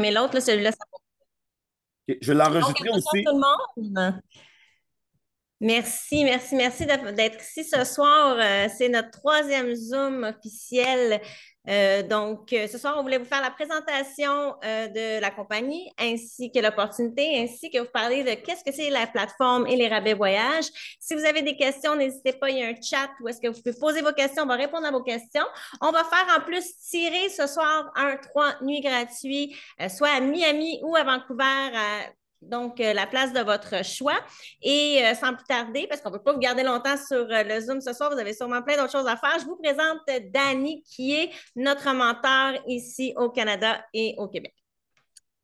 Mais l'autre, là, celui-là, ça okay. Je vais l'enregistrer Bonsoir tout le monde. Merci, merci, merci d'être ici ce soir. Euh, c'est notre troisième Zoom officiel euh, donc, euh, ce soir, on voulait vous faire la présentation euh, de la compagnie ainsi que l'opportunité, ainsi que vous parler de qu'est-ce que c'est la plateforme et les rabais voyages. Si vous avez des questions, n'hésitez pas, il y a un chat où est-ce que vous pouvez poser vos questions, on va répondre à vos questions. On va faire en plus tirer ce soir un trois nuits gratuits, soit à Miami ou à Vancouver, donc euh, la place de votre choix. Et euh, sans plus tarder, parce qu'on ne peut pas vous garder longtemps sur euh, le Zoom ce soir, vous avez sûrement plein d'autres choses à faire. Je vous présente Danny, qui est notre mentor ici au Canada et au Québec.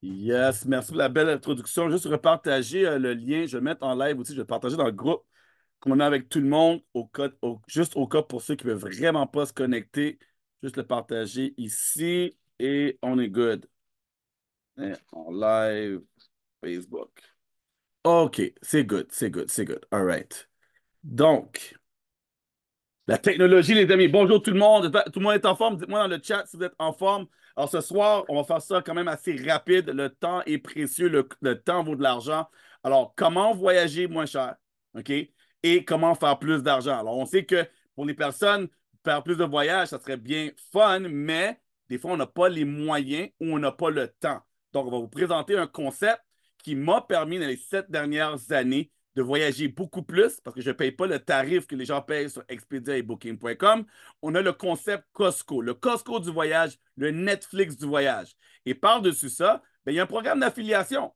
Yes, merci pour la belle introduction. Juste repartager le lien, je vais mettre en live aussi, je vais partager dans le groupe qu'on a avec tout le monde, juste au cas pour ceux qui ne veulent vraiment pas se connecter, juste le partager ici et on est good. en live. Facebook. OK, c'est good, c'est good, c'est good. All right. Donc, la technologie, les amis. Bonjour tout le monde. Tout le monde est en forme? Dites-moi dans le chat si vous êtes en forme. Alors ce soir, on va faire ça quand même assez rapide. Le temps est précieux, le, temps vaut de l'argent. Alors, comment voyager moins cher? OK? Et comment faire plus d'argent? Alors, on sait que pour les personnes, faire plus de voyages, ça serait bien fun, mais des fois, on n'a pas les moyens ou on n'a pas le temps. Donc, on va vous présenter un concept qui m'a permis dans les sept dernières années de voyager beaucoup plus parce que je ne paye pas le tarif que les gens payent sur Expedia et Booking.com. On a le concept Costco, le Costco du voyage, le Netflix du voyage. Et par-dessus ça, ben, il y a un programme d'affiliation.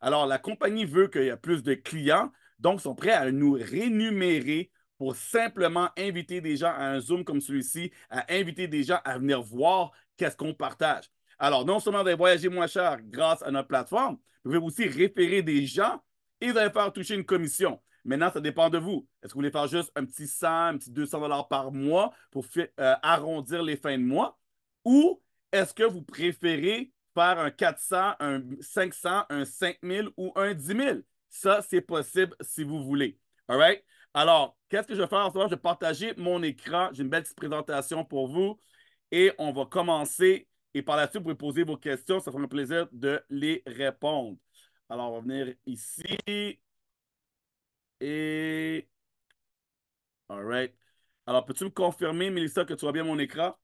Alors, la compagnie veut qu'il y ait plus de clients, donc sont prêts à nous rémunérer pour simplement inviter des gens à un Zoom comme celui-ci, à inviter des gens à venir voir qu'est-ce qu'on partage. Alors, non seulement de voyager moins cher grâce à notre plateforme, vous pouvez aussi référer des gens et vous allez faire toucher une commission. Maintenant, ça dépend de vous. Est-ce que vous voulez faire juste un petit 100, un petit 200 dollars par mois pour euh, arrondir les fins de mois? Ou est-ce que vous préférez faire un 400, un 500, un 5000 ou un 10 000? Ça, c'est possible si vous voulez. All Alors, qu'est-ce que je vais faire en ce moment? Je vais partager mon écran. J'ai une belle petite présentation pour vous et on va commencer. Et par la suite, vous pouvez poser vos questions. Ça fera un plaisir de les répondre. Alors, on va venir ici. Et. All right. Alors, peux-tu me confirmer, Mélissa, que tu vois bien mon écran?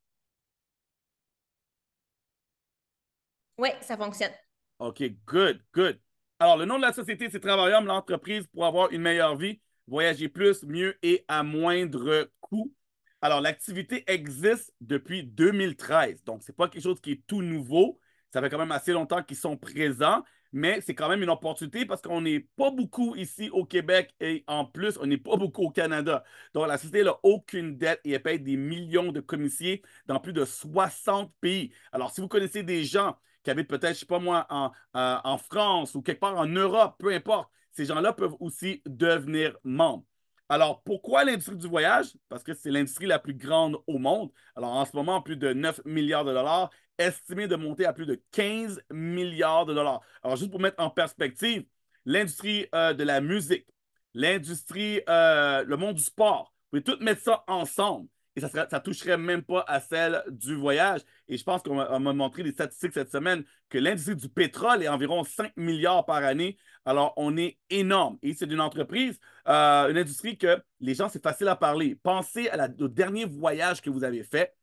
Oui, ça fonctionne. OK, good, good. Alors, le nom de la société, c'est Travaillum, l'entreprise pour avoir une meilleure vie, voyager plus, mieux et à moindre coût. Alors, l'activité existe depuis 2013, donc ce n'est pas quelque chose qui est tout nouveau. Ça fait quand même assez longtemps qu'ils sont présents mais c'est quand même une opportunité parce qu'on n'est pas beaucoup ici au Québec et en plus, on n'est pas beaucoup au Canada. Donc, la société n'a aucune dette et elle paye des millions de commissiers dans plus de 60 pays. Alors, si vous connaissez des gens qui habitent peut-être, je ne sais pas moi, en, euh, en France ou quelque part en Europe, peu importe, ces gens-là peuvent aussi devenir membres. Alors, pourquoi l'industrie du voyage? Parce que c'est l'industrie la plus grande au monde. Alors, en ce moment, plus de 9 milliards de dollars estimé de monter à plus de 15 milliards de dollars. Alors, juste pour mettre en perspective, l'industrie euh, de la musique, l'industrie, euh, le monde du sport, vous pouvez tout mettre ça ensemble et ça ne toucherait même pas à celle du voyage. Et je pense qu'on m'a montré des statistiques cette semaine que l'industrie du pétrole est environ 5 milliards par année. Alors, on est énorme. Et c'est une entreprise, euh, une industrie que les gens, c'est facile à parler. Pensez à la, au dernier voyage que vous avez fait.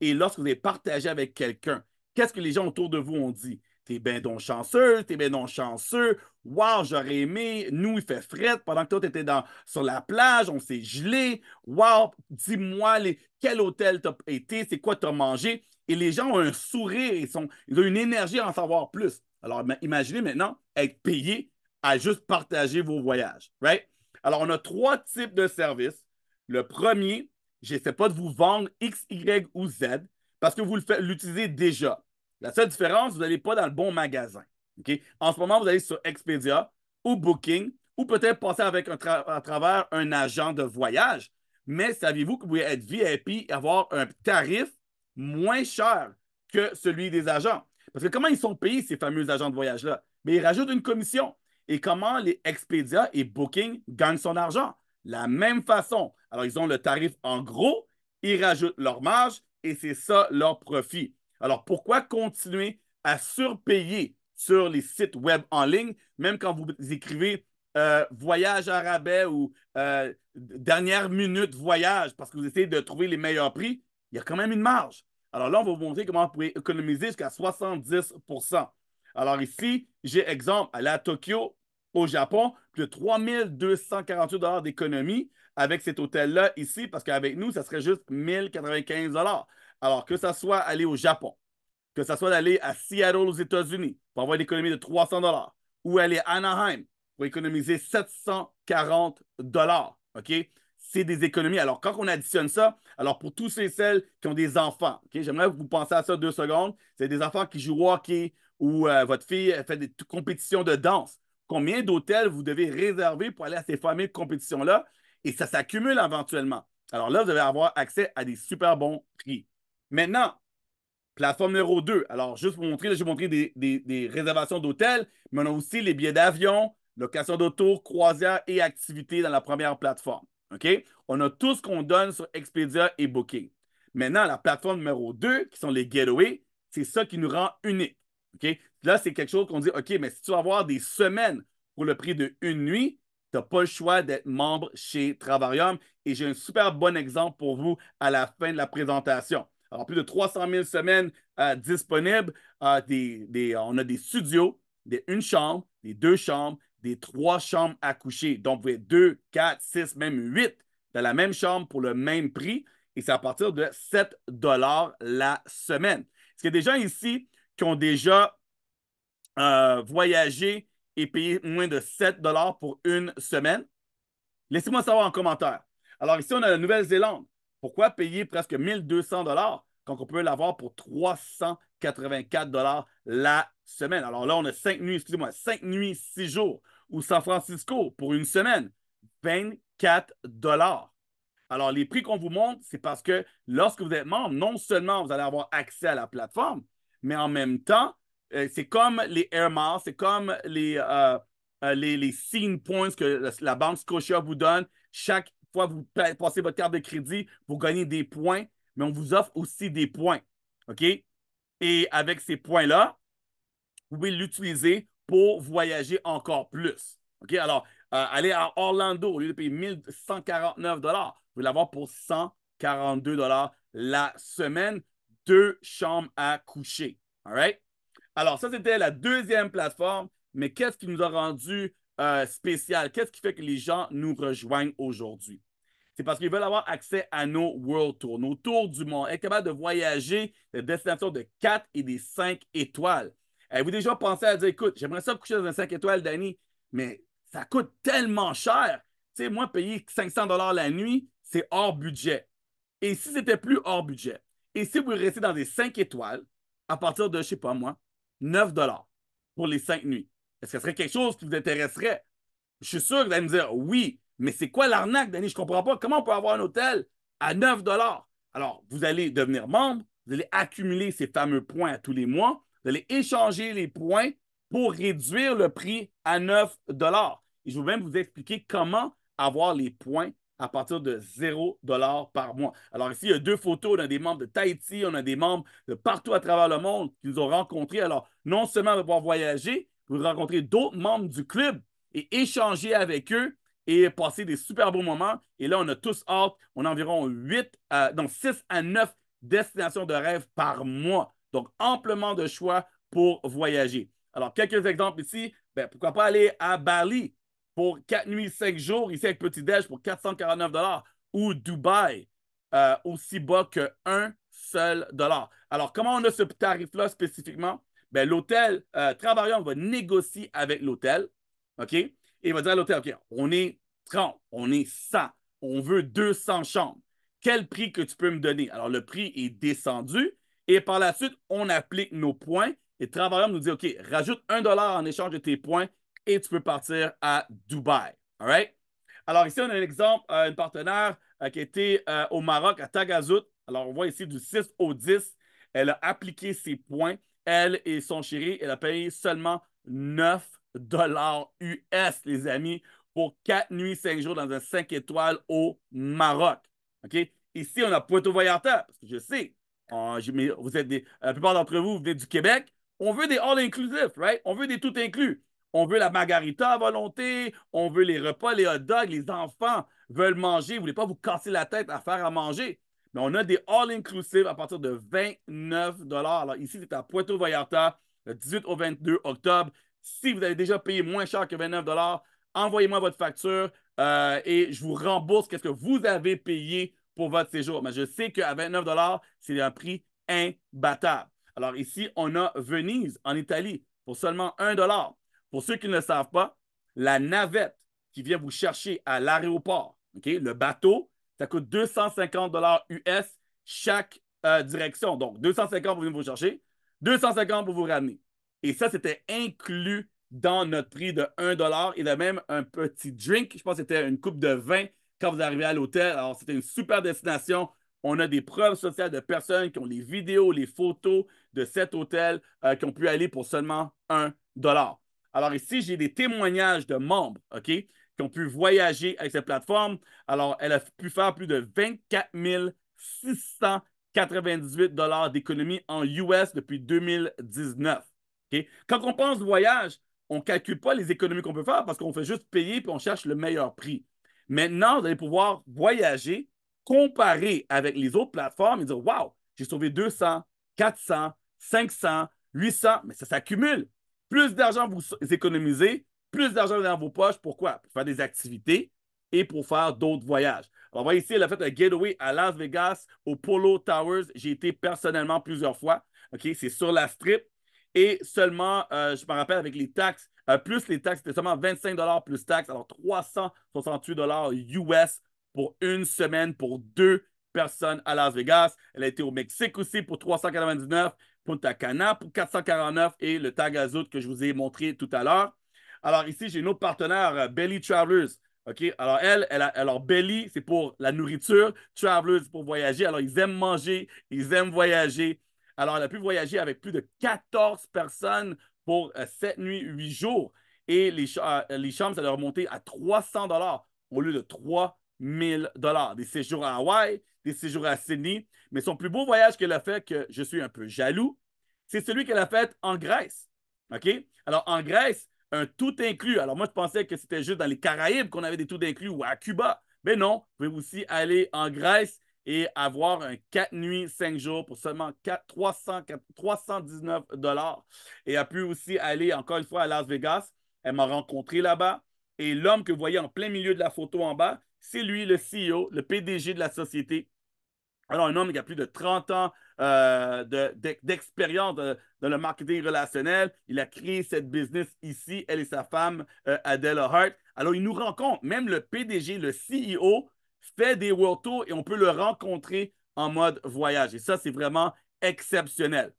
Et lorsque vous avez partagé avec quelqu'un, qu'est-ce que les gens autour de vous ont dit? T'es bien donc chanceux, t'es bien non chanceux. Wow, j'aurais aimé. Nous, il fait fret pendant que toi, t'étais dans, sur la plage, on s'est gelé. Wow, dis-moi les, quel hôtel t'as été, c'est quoi t'as mangé. Et les gens ont un sourire, ils, sont, ont une énergie à en savoir plus. Alors, imaginez maintenant être payé à juste partager vos voyages, right? Alors, on a trois types de services. Le premier, je J'essaie pas de vous vendre X, Y ou Z parce que vous l'utilisez déjà. La seule différence, vous n'allez pas dans le bon magasin. En ce moment, vous allez sur Expedia ou Booking ou peut-être passer avec à travers un agent de voyage. Mais saviez vous que vous pouvez être VIP et avoir un tarif moins cher que celui des agents? Parce que comment ils sont payés, ces fameux agents de voyage-là? Mais ils rajoutent une commission. Et comment les Expedia et Booking gagnent son argent? La même façon, alors ils ont le tarif en gros, ils rajoutent leur marge et c'est ça leur profit. Alors pourquoi continuer à surpayer sur les sites web en ligne, même quand vous écrivez euh, voyage à rabais ou euh, dernière minute voyage parce que vous essayez de trouver les meilleurs prix, il y a quand même une marge. Alors là, on va vous montrer comment vous pouvez économiser jusqu'à 70 Alors ici, j'ai exemple, aller à Tokyo, au Japon, plus de 3248 d'économie avec cet hôtel-là ici, parce qu'avec nous, ça serait juste 1095 Alors que ça soit aller au Japon, que ça soit d'aller à Seattle aux États-Unis pour avoir une économie de 300 ou aller à Anaheim pour économiser 740 OK? C'est des économies. Alors, quand on additionne ça, alors pour tous ceux et celles qui ont des enfants, OK? J'aimerais que vous pensiez à ça deux secondes. C'est des enfants qui jouent au hockey ou euh, votre fille fait des compétitions de danse combien d'hôtels vous devez réserver pour aller à ces fameuses compétitions-là. Et ça s'accumule éventuellement. Alors là, vous devez avoir accès à des super bons prix. Maintenant, plateforme numéro 2. Alors, juste pour vous montrer, là, j'ai montré des, des, réservations d'hôtels, mais on a aussi les billets d'avion, location d'auto, croisière et activités dans la première plateforme. OK? On a tout ce qu'on donne sur Expedia et Booking. Maintenant, la plateforme numéro 2, qui sont les getaways, c'est ça qui nous rend unique. OK? là, c'est quelque chose qu'on dit, OK, mais si tu vas avoir des semaines pour le prix de une nuit, tu n'as pas le choix d'être membre chez Travarium. Et j'ai un super bon exemple pour vous à la fin de la présentation. Alors, plus de 300 000 semaines euh, disponibles. Euh, on a des studios, des une chambre, des deux chambres, des trois chambres à coucher. Donc, vous pouvez deux, quatre, six, même huit dans la même chambre pour le même prix. Et c'est à partir de 7 la semaine. Est-ce qu'il y a des gens ici qui ont déjà euh, voyager et payer moins de 7 dollars pour une semaine? Laissez-moi savoir en commentaire. Alors ici, on a la Nouvelle-Zélande. Pourquoi payer presque 1200 dollars quand on peut l'avoir pour 384 dollars la semaine? Alors là, on a 5 nuits, excusez-moi, 5 nuits, 6 jours. Ou San Francisco pour une semaine, 24 dollars. Alors, les prix qu'on vous montre, c'est parce que lorsque vous êtes membre, non seulement vous allez avoir accès à la plateforme, mais en même temps, euh, c'est comme les Air Miles, c'est comme les, euh, euh, les, points que la, Banque Scotia vous donne. Chaque fois que vous passez votre carte de crédit, vous gagnez des points, mais on vous offre aussi des points. OK? Et avec ces points-là, vous pouvez l'utiliser pour voyager encore plus. OK? Alors, aller à Orlando, au lieu de payer 1149 vous l'avoir pour 142 la semaine, deux chambres à coucher. All right? Alors, ça, c'était la deuxième plateforme, mais qu'est-ce qui nous a rendu euh, spécial? Qu'est-ce qui fait que les gens nous rejoignent aujourd'hui? C'est parce qu'ils veulent avoir accès à nos World Tours, nos tours du monde, être capable de voyager des destinations de 4 et des 5 étoiles. Avez-vous déjà pensé à dire, écoute, j'aimerais ça coucher dans un 5 étoiles, Danny, mais ça coûte tellement cher. Tu sais, moi, payer 500 la nuit, c'est hors budget. Et si c'était plus hors budget, et si vous restez dans des 5 étoiles, à partir de, je ne sais pas moi, 9 pour les cinq nuits. Est-ce que ce serait quelque chose qui vous intéresserait? Je suis sûr que vous allez me dire oui, mais c'est quoi l'arnaque, Danny? Je ne comprends pas. Comment on peut avoir un hôtel à 9 Alors, vous allez devenir membre, vous allez accumuler ces fameux points à tous les mois, vous allez échanger les points pour réduire le prix à 9 Et je vais même vous expliquer comment avoir les points à partir de 0 par mois. Alors ici, il y a deux photos. On a des membres de Tahiti, on a des membres de partout à travers le monde qui nous ont rencontrés. Alors, non seulement on va pouvoir voyager, vous rencontrer d'autres membres du club et échanger avec eux et passer des super beaux moments. Et là, on a tous hâte. On a environ 8, donc 6 à 9 destinations de rêve par mois. Donc, amplement de choix pour voyager. Alors, quelques exemples ici. Ben, pourquoi pas aller à Bali? pour 4 nuits, 5 jours ici avec Petit Déj pour 449 dollars ou Dubaï euh, aussi bas que un seul dollar. Alors, comment on a ce tarif-là spécifiquement? Ben, l'hôtel, euh, va négocier avec l'hôtel, OK? Et il va dire à l'hôtel, OK, on est 30, on est 100, on veut 200 chambres. Quel prix que tu peux me donner? Alors, le prix est descendu et par la suite, on applique nos points et Travaillon nous dit, OK, rajoute un dollar en échange de tes points et tu peux partir à Dubaï. All Alors, ici, on a un exemple, euh, une partenaire euh, qui était euh, au Maroc, à Tagazout. Alors, on voit ici du 6 au 10. Elle a appliqué ses points. Elle et son chéri, elle a payé seulement 9 dollars US, les amis, pour 4 nuits, 5 jours dans un 5 étoiles au Maroc. OK? Ici, on a Puerto Vallarta, parce que je sais, vous êtes des, la plupart d'entre vous, vous venez du Québec. On veut des all-inclusifs, right? On veut des tout inclus. On veut la margarita à volonté, on veut les repas, les hot dogs, les enfants veulent manger, vous ne voulez pas vous casser la tête à faire à manger. Mais on a des all-inclusive à partir de 29 Alors ici, c'est à Puerto Vallarta, le 18 au 22 octobre. Si vous avez déjà payé moins cher que 29 envoyez-moi votre facture euh, et je vous rembourse ce que vous avez payé pour votre séjour. Mais je sais qu'à 29 c'est un prix imbattable. Alors ici, on a Venise en Italie pour seulement 1 pour ceux qui ne le savent pas, la navette qui vient vous chercher à l'aéroport, le bateau, ça coûte 250 US chaque euh, direction. Donc, 250 pour venir vous chercher, 250 pour vous ramener. Et ça, c'était inclus dans notre prix de 1 et a même un petit drink. Je pense que c'était une coupe de vin quand vous arrivez à l'hôtel. Alors, c'était une super destination. On a des preuves sociales de personnes qui ont les vidéos, les photos de cet hôtel euh, qui ont pu aller pour seulement 1 alors ici, j'ai des témoignages de membres, qui ont pu voyager avec cette plateforme. Alors, elle a pu faire plus de 24 698 dollars d'économie en US depuis 2019. Quand on pense voyage, on ne calcule pas les économies qu'on peut faire parce qu'on fait juste payer puis on cherche le meilleur prix. Maintenant, vous allez pouvoir voyager, comparer avec les autres plateformes et dire Wow, j'ai sauvé 200, 400, 500, 800, mais ça s'accumule. Plus d'argent vous économisez, plus d'argent dans vos poches. Pourquoi? Pour faire des activités et pour faire d'autres voyages. Alors, voyez ici, elle a fait un getaway à Las Vegas, au Polo Towers. J'ai été personnellement plusieurs fois. OK? C'est sur la strip. Et seulement, euh, je me rappelle, avec les taxes, euh, plus les taxes, c'était seulement 25 plus taxes. Alors, 368 US pour une semaine pour deux personnes à Las Vegas. Elle a été au Mexique aussi pour 399. Punta Cana pour 449 et le tagazout que je vous ai montré tout à l'heure. Alors ici, j'ai autre partenaire, euh, Belly Travelers. Alors, elle, alors Belly, c'est pour la nourriture, Travelers pour voyager. Alors, ils aiment manger, ils aiment voyager. Alors, elle a pu voyager avec plus de 14 personnes pour 7 euh, nuits, 8 jours. Et les, euh, chambres, ça leur monté à 300 au lieu de 3000 Des séjours à Hawaï, des séjours à Sydney. Mais son plus beau voyage qu'elle a fait, que je suis un peu jaloux, c'est celui qu'elle a fait en Grèce. OK? Alors, en Grèce, un tout inclus. Alors, moi, je pensais que c'était juste dans les Caraïbes qu'on avait des tout inclus ou à Cuba. Mais non, vous pouvez aussi aller en Grèce et avoir un 4 nuits, 5 jours pour seulement 319 dollars. Et elle pu aussi aller, encore une fois, à Las Vegas. Elle m'a rencontré là-bas. Et l'homme que vous voyez en plein milieu de la photo en bas, c'est lui, le CEO, le PDG de la société alors, un homme qui a plus de 30 ans euh, d'expérience euh, dans le marketing relationnel, il a créé cette business ici, elle et sa femme, euh, Adela Hart. Alors, il nous rencontre, même le PDG, le CEO, fait des World Tours et on peut le rencontrer en mode voyage. Et ça, c'est vraiment exceptionnel.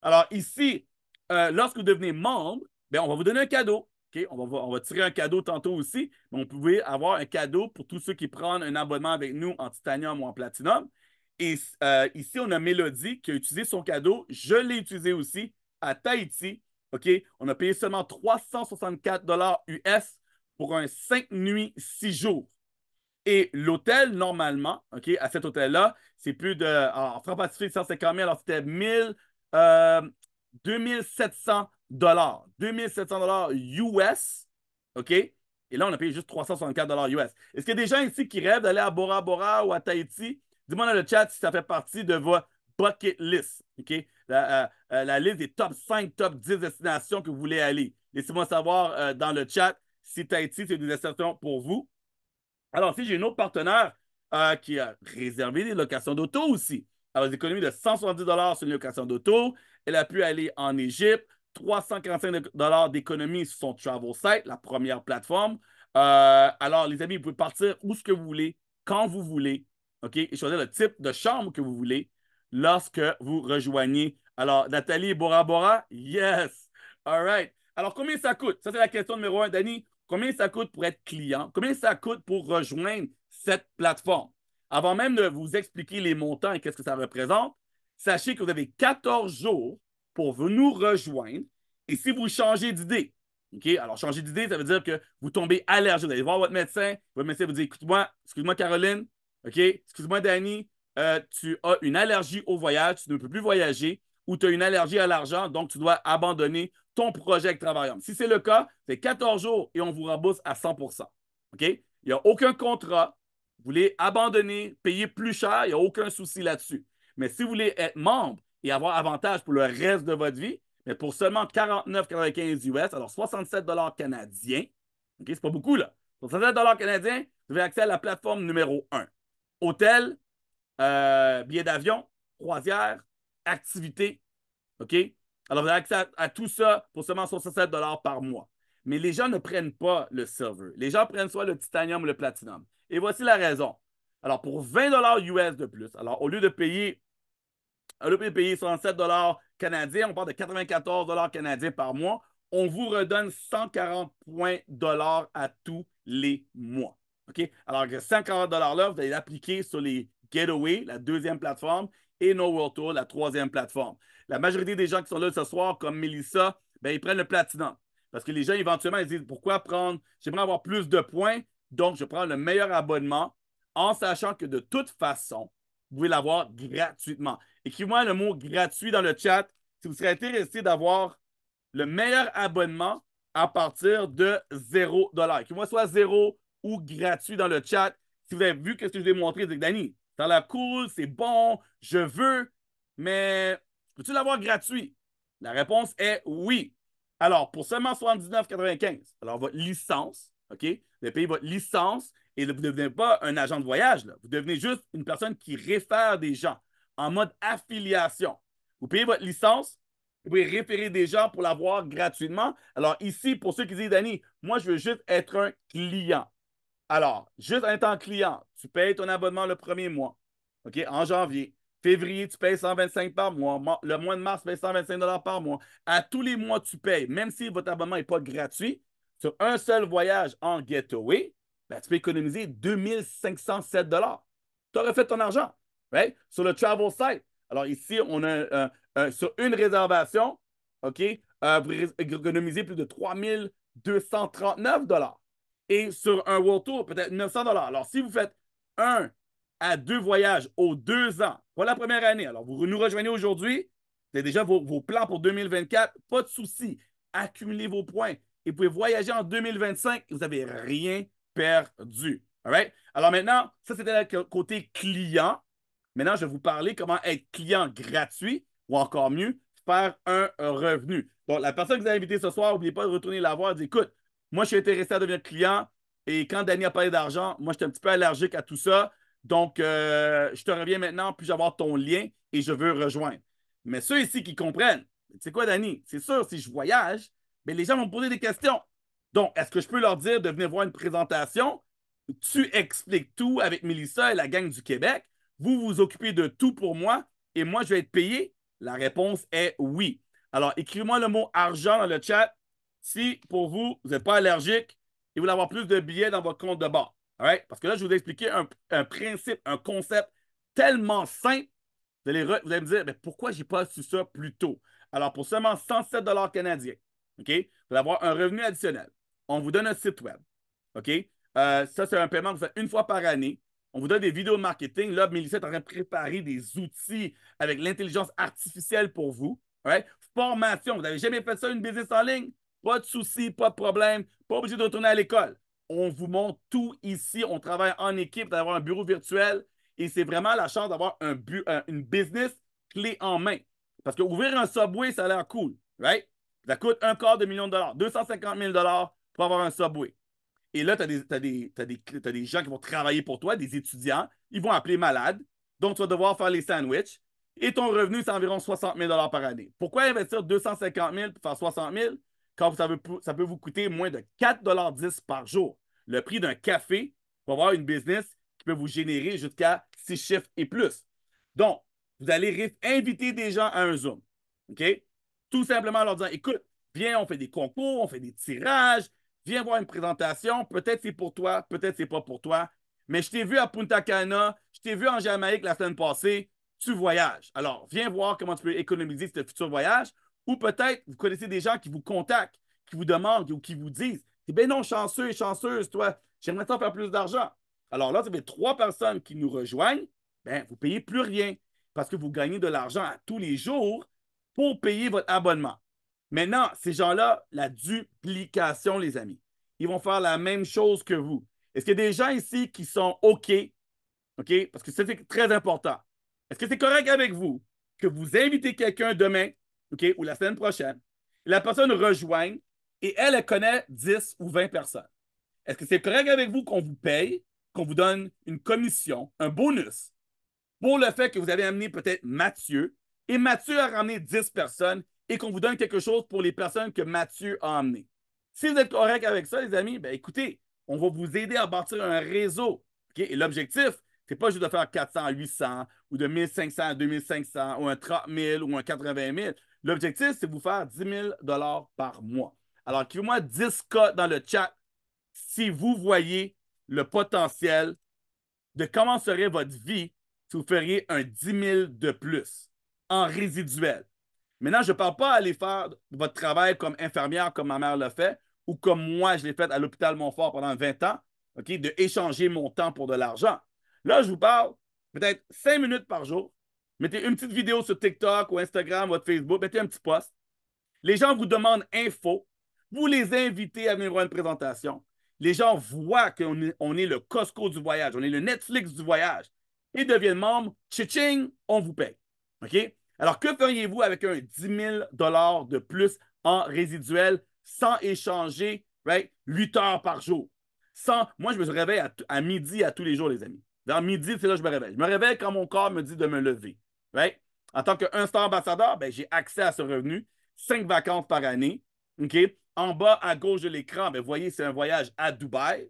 Alors, ici, lorsque vous devenez membre, ben, on va vous donner un cadeau on, va, tirer un cadeau tantôt aussi, mais on pouvait avoir un cadeau pour tous ceux qui prennent un abonnement avec nous en titanium ou en platinum. Et euh, ici, on a Mélodie qui a utilisé son cadeau. Je l'ai utilisé aussi à Tahiti. OK? On a payé seulement 364 US pour un 5 nuits, 6 jours. Et l'hôtel, normalement, OK, à cet hôtel-là, c'est plus de. Alors, en francs pacifique 150 000, alors c'était 1000, 2700 euh, dollars, 2700 dollars US, OK? Et là, on a payé juste 364 dollars US. Est-ce qu'il y a des gens ici qui rêvent d'aller à Bora Bora ou à Tahiti? Dis-moi dans le chat si ça fait partie de votre bucket list, OK? La, euh, euh, liste des top 5, top 10 destinations que vous voulez aller. Laissez-moi savoir euh, dans le chat si Tahiti, c'est une destination pour vous. Alors, si j'ai un autre partenaire qui a réservé des locations d'auto aussi. Alors, des économies de 170 sur une location d'auto. Elle a pu aller en Égypte, 345 d'économie sur son travel site, la première plateforme. Euh, alors, les amis, vous pouvez partir où ce que vous voulez, quand vous voulez, OK? Et choisir le type de chambre que vous voulez lorsque vous rejoignez. Alors, Nathalie Bora Bora, yes! All right. Alors, combien ça coûte? Ça, c'est la question numéro un, Dani. Combien ça coûte pour être client? Combien ça coûte pour rejoindre cette plateforme? Avant même de vous expliquer les montants et qu'est-ce que ça représente, sachez que vous avez 14 jours pour vous nous rejoindre. Et si vous changez d'idée, Alors, changer d'idée, ça veut dire que vous tombez allergique. Vous allez voir votre médecin. Votre médecin vous dit Écoute-moi, excuse-moi, Caroline, OK? Excuse-moi, Danny, euh, tu as une allergie au voyage, tu ne peux plus voyager ou tu as une allergie à l'argent, donc tu dois abandonner ton projet de Travaillant. Si c'est le cas, c'est 14 jours et on vous rembourse à 100 Il n'y a aucun contrat. Vous voulez abandonner, payer plus cher, il n'y a aucun souci là-dessus. Mais si vous voulez être membre, et avoir avantage pour le reste de votre vie, mais pour seulement 49,95 US, alors 67 canadiens. OK, c'est pas beaucoup, là. 67 canadiens, vous avez accès à la plateforme numéro 1. Hôtel, euh, billets d'avion, croisière, activité. OK? Alors, vous avez accès à, tout ça pour seulement 67 par mois. Mais les gens ne prennent pas le silver. Les gens prennent soit le titanium ou le platinum. Et voici la raison. Alors, pour 20 US de plus, alors au lieu de payer un peu de payer dollars canadiens, on parle de 94 canadiens par mois. On vous redonne 140 points dollars à tous les mois. OK? Alors que 140 $-là, vous allez l'appliquer sur les Getaway, la deuxième plateforme, et No World Tour, la troisième plateforme. La majorité des gens qui sont là ce soir, comme Melissa, ben, ils prennent le Platinum. Parce que les gens, éventuellement, ils disent pourquoi prendre, j'aimerais avoir plus de points, donc je prends le meilleur abonnement en sachant que de toute façon, vous pouvez l'avoir gratuitement. Écrivez-moi le mot gratuit dans le chat si vous seriez intéressé d'avoir le meilleur abonnement à partir de 0 Écrivez-moi soit 0 ou gratuit dans le chat. Si vous avez vu ce que je vous ai montré, que Dani, ça a l'air cool, c'est bon, je veux, mais peux-tu l'avoir gratuit? La réponse est oui. Alors, pour seulement 79,95, alors votre licence, OK? Vous payez votre licence et vous ne devenez pas un agent de voyage. Vous devenez juste une personne qui réfère des gens en mode affiliation. Vous payez votre licence, vous pouvez référer des gens pour l'avoir gratuitement. Alors ici, pour ceux qui disent, Danny, moi, je veux juste être un client. Alors, juste en étant client, tu payes ton abonnement le premier mois, OK, en janvier. Février, tu payes 125 par mois. Le mois de mars, tu payes 125 par mois. À tous les mois, tu payes, même si votre abonnement n'est pas gratuit, sur un seul voyage en getaway, ben, tu peux économiser 2 2507 Tu aurais fait ton argent. Sur le travel site. Alors ici, on a euh, euh, sur une réservation, OK, vous euh, économisez plus de 3239 dollars. Et sur un World Tour, peut-être 900 dollars. Alors si vous faites un à deux voyages aux deux ans, pour la première année, alors vous nous rejoignez aujourd'hui, c'est déjà vos, plans pour 2024, pas de souci. Accumulez vos points et vous pouvez voyager en 2025 vous n'avez rien perdu. Alors maintenant, ça c'était le côté client. Maintenant, je vais vous parler comment être client gratuit ou encore mieux, faire un euh, revenu. Donc, la personne que vous avez invitée ce soir, n'oubliez pas de retourner la voir et dire écoute, moi, je suis intéressé à devenir client. Et quand Danny a parlé d'argent, moi, j'étais un petit peu allergique à tout ça. Donc, euh, je te reviens maintenant, puis j'ai ton lien et je veux rejoindre. Mais ceux ici qui comprennent, c'est quoi, Danny? C'est sûr, si je voyage, mais ben, les gens vont me poser des questions. Donc, est-ce que je peux leur dire de venir voir une présentation? Tu expliques tout avec Melissa et la gang du Québec vous vous occupez de tout pour moi et moi, je vais être payé? La réponse est oui. Alors, écrivez-moi le mot argent dans le chat si pour vous, vous n'êtes pas allergique et vous voulez avoir plus de billets dans votre compte de banque. Right? Parce que là, je vous ai expliqué un, principe, un concept tellement simple. Vous allez, me dire, mais pourquoi je n'ai pas su ça plus tôt? Alors, pour seulement 107 canadiens, OK, vous allez avoir un revenu additionnel. On vous donne un site web. OK? Euh, ça, c'est un paiement que vous faites une fois par année. On vous donne des vidéos marketing. Là, Mélissa est en train de préparer des outils avec l'intelligence artificielle pour vous. Formation. Vous n'avez jamais fait ça, une business en ligne? Pas de souci, pas de problème. Pas obligé de retourner à l'école. On vous montre tout ici. On travaille en équipe, d'avoir un bureau virtuel. Et c'est vraiment la chance d'avoir un une business clé en main. Parce que ouvrir un subway, ça a l'air cool. Ça coûte un quart de million de dollars, 250 000 dollars pour avoir un subway. Et là, tu as, des, gens qui vont travailler pour toi, des étudiants. Ils vont appeler malade. Donc, tu vas devoir faire les sandwichs. Et ton revenu, c'est environ 60 000 par année. Pourquoi investir 250 000 pour faire 60 000 quand ça, peut vous coûter moins de 4,10 par jour? Le prix d'un café pour avoir une business qui peut vous générer jusqu'à 6 chiffres et plus. Donc, vous allez inviter des gens à un Zoom. OK? Tout simplement en leur disant écoute, viens, on fait des concours, on fait des tirages, viens voir une présentation. Peut-être c'est pour toi, peut-être c'est pas pour toi. Mais je t'ai vu à Punta Cana, je t'ai vu en Jamaïque la semaine passée. Tu voyages. Alors, viens voir comment tu peux économiser ce futur voyage. Ou peut-être vous connaissez des gens qui vous contactent, qui vous demandent ou qui vous disent ben non chanceux et chanceuse, toi, j'aimerais ça faire plus d'argent. Alors là, vous avez trois personnes qui nous rejoignent, ben, vous ne payez plus rien parce que vous gagnez de l'argent à tous les jours pour payer votre abonnement. Maintenant, ces gens-là, la duplication, les amis. Ils vont faire la même chose que vous. Est-ce qu'il y a des gens ici qui sont OK? OK? Parce que c'est très important. Est-ce que c'est correct avec vous que vous invitez quelqu'un demain, OK, ou la semaine prochaine, la personne rejoigne et elle, elle connaît 10 ou 20 personnes? Est-ce que c'est correct avec vous qu'on vous paye, qu'on vous donne une commission, un bonus pour le fait que vous avez amené peut-être Mathieu et Mathieu a ramené 10 personnes et qu'on vous donne quelque chose pour les personnes que Mathieu a emmenées. Si vous êtes correct avec ça, les amis, ben écoutez, on va vous aider à bâtir un réseau. Et l'objectif, n'est pas juste de faire 400 800 ou de 1500 à 2500 ou un 30 000 ou un 80 000. L'objectif, c'est de vous faire 10 000 par mois. Alors, écrivez-moi 10 cas dans le chat si vous voyez le potentiel de comment serait votre vie si vous feriez un 10 000 de plus en résiduel. Maintenant, je ne parle pas à aller faire votre travail comme infirmière, comme ma mère l'a fait, ou comme moi, je l'ai fait à l'hôpital Montfort pendant 20 ans, ok, de échanger mon temps pour de l'argent. Là, je vous parle peut-être cinq minutes par jour. Mettez une petite vidéo sur TikTok ou Instagram, votre Facebook, mettez un petit post. Les gens vous demandent info. Vous les invitez à venir voir une présentation. Les gens voient qu'on est, est le Costco du voyage, on est le Netflix du voyage. Ils deviennent membres. Chiching, on vous paye. OK? Alors, que feriez-vous avec un 10 000 de plus en résiduel sans échanger 8 heures par jour? moi, je me réveille à, midi à tous les jours, les amis. Dans midi, c'est là que je me réveille. Je me réveille quand mon corps me dit de me lever. En tant qu'instant star ambassadeur, ben, j'ai accès à ce revenu. Cinq vacances par année. En bas à gauche de l'écran, vous ben, voyez, c'est un voyage à Dubaï,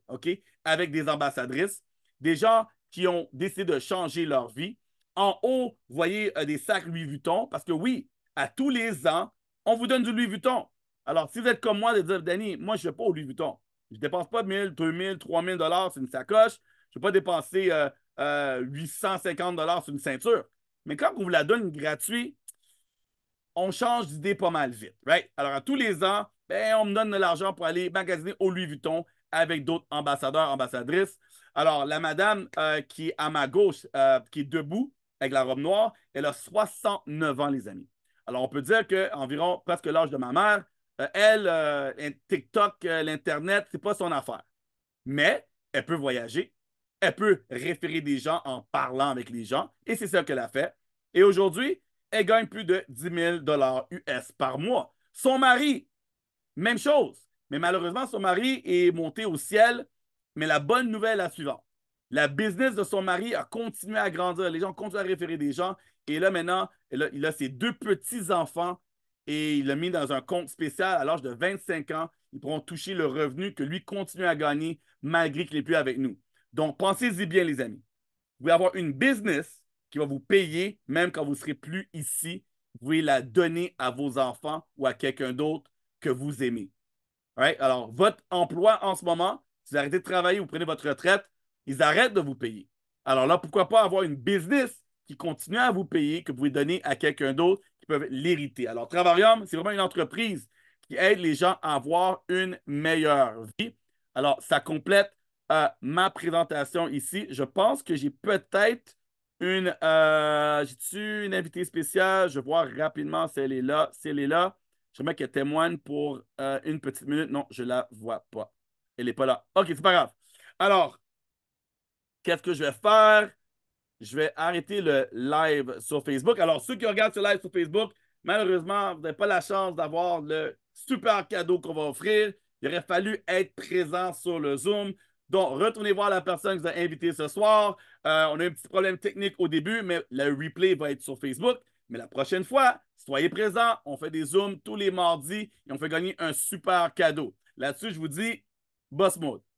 Avec des ambassadrices, des gens qui ont décidé de changer leur vie. En haut, vous voyez euh, des sacs Louis Vuitton, parce que oui, à tous les ans, on vous donne du Louis Vuitton. Alors, si vous êtes comme moi, de dire, Danny, moi, je ne vais pas au Louis Vuitton. Je ne dépense pas 1000, 2000, 3000 dollars sur une sacoche. Je ne vais pas dépenser 850 euh, euh, dollars sur une ceinture. Mais quand on vous la donne gratuit on change d'idée pas mal vite, right? Alors, à tous les ans, ben, on me donne de l'argent pour aller magasiner au Louis Vuitton avec d'autres ambassadeurs, ambassadrices. Alors, la madame qui est à ma gauche, qui est debout, avec la robe noire. Elle a 69 ans, les amis. Alors, on peut dire qu'environ presque l'âge de ma mère, euh, elle, euh, TikTok, l'Internet, euh, l'Internet, c'est pas son affaire. Mais elle peut voyager, elle peut référer des gens en parlant avec les gens, et c'est ça qu'elle a fait. Et aujourd'hui, elle gagne plus de 10 000 US par mois. Son mari, même chose. Mais malheureusement, son mari est monté au ciel. Mais la bonne nouvelle est la suivante. La business de son mari a continué à grandir. Les gens continuent à référer des gens. Et là, maintenant, il a, ses deux petits-enfants et il l'a mis dans un compte spécial à l'âge de 25 ans. Ils pourront toucher le revenu que lui continue à gagner malgré qu'il n'est plus avec nous. Donc, pensez-y bien, les amis. Vous pouvez avoir une business qui va vous payer même quand vous ne serez plus ici. Vous pouvez la donner à vos enfants ou à quelqu'un d'autre que vous aimez. Alors, votre emploi en ce moment, vous arrêtez de travailler, vous prenez votre retraite, ils arrêtent de vous payer. Alors là, pourquoi pas avoir une business qui continue à vous payer, que vous pouvez donner à quelqu'un d'autre qui peut l'hériter. Alors, Travarium, c'est vraiment une entreprise qui aide les gens à avoir une meilleure vie. Alors, ça complète euh, ma présentation ici. Je pense que j'ai peut-être une. Euh, jai une invitée spéciale? Je vois rapidement si elle est là. Si elle est là, j'aimerais qu'elle témoigne pour euh, une petite minute. Non, je la vois pas. Elle n'est pas là. OK, c'est pas grave. Alors, Qu'est-ce que je vais faire? Je vais arrêter le live sur Facebook. Alors, ceux qui regardent ce live sur Facebook, malheureusement, vous n'avez pas la chance d'avoir le super cadeau qu'on va offrir. Il aurait fallu être présent sur le Zoom. Donc, retournez voir la personne que vous avez invitée ce soir. Euh, on a eu un petit problème technique au début, mais le replay va être sur Facebook. Mais la prochaine fois, soyez présents. On fait des Zooms tous les mardis et on fait gagner un super cadeau. Là-dessus, je vous dis, boss mode.